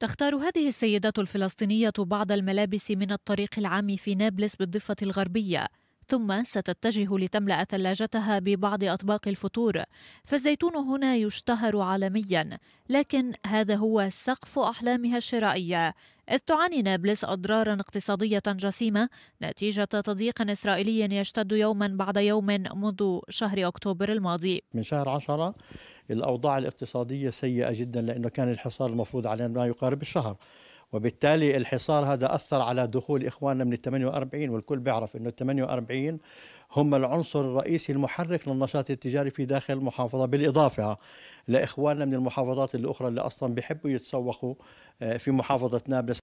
تختار هذه السيدات الفلسطينية بعض الملابس من الطريق العام في نابلس بالضفة الغربية ثم ستتجه لتملأ ثلاجتها ببعض أطباق الفطور فالزيتون هنا يشتهر عالميا لكن هذا هو سقف أحلامها الشرائية إذ تعاني نابلس أضرارا اقتصادية جسيمة نتيجة تضييق إسرائيلي يشتد يوما بعد يوم منذ شهر أكتوبر الماضي من شهر عشرة الأوضاع الاقتصادية سيئة جدا لأنه كان الحصار المفروض علينا ما يقارب الشهر وبالتالي الحصار هذا أثر على دخول إخواننا من الثمانية 48 والكل بيعرف أنه الثمانية 48 هم العنصر الرئيسي المحرك للنشاط التجاري في داخل المحافظة بالإضافة لإخواننا من المحافظات الأخرى اللي أصلا بيحبوا يتسوقوا آه، في محافظة نابلس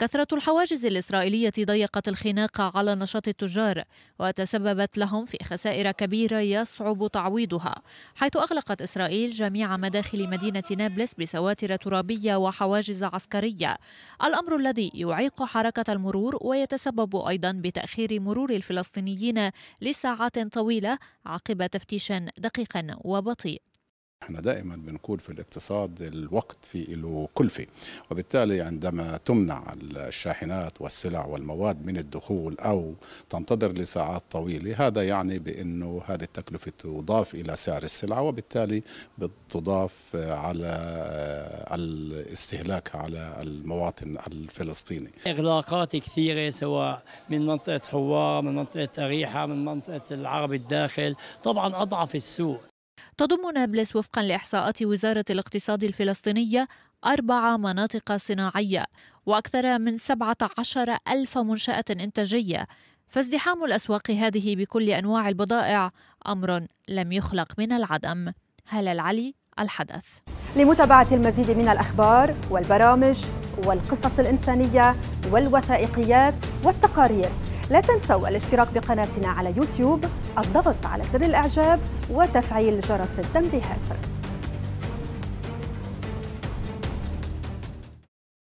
كثرة الحواجز الإسرائيلية ضيقت الخناق على نشاط التجار وتسببت لهم في خسائر كبيرة يصعب تعويضها حيث أغلقت إسرائيل جميع مداخل مدينة نابلس بسواتر ترابية وحواجز عسكرية الأمر الذي يعيق حركة المرور ويتسبب أيضا بتأخير مرور الفلسطينيين لساعات طويلة عقب تفتيش دقيق وبطيء احنا دائما بنقول في الاقتصاد الوقت في له كلفة وبالتالي عندما تمنع الشاحنات والسلع والمواد من الدخول أو تنتظر لساعات طويلة هذا يعني بأنه هذه التكلفة تضاف إلى سعر السلعة وبالتالي بتضاف على الاستهلاك على المواطن الفلسطيني إغلاقات كثيرة سواء من منطقة حوار من منطقة أريحة من منطقة العرب الداخل طبعا أضعف السوق تضم نابلس وفقا لإحصاءات وزارة الاقتصاد الفلسطينية أربع مناطق صناعية وأكثر من عشر ألف منشأة إنتاجية فازدحام الأسواق هذه بكل أنواع البضائع أمر لم يخلق من العدم هلا العلي الحدث لمتابعة المزيد من الأخبار والبرامج والقصص الإنسانية والوثائقيات والتقارير لا تنسوا الاشتراك بقناتنا على يوتيوب الضغط على زر الإعجاب وتفعيل جرس التنبيهات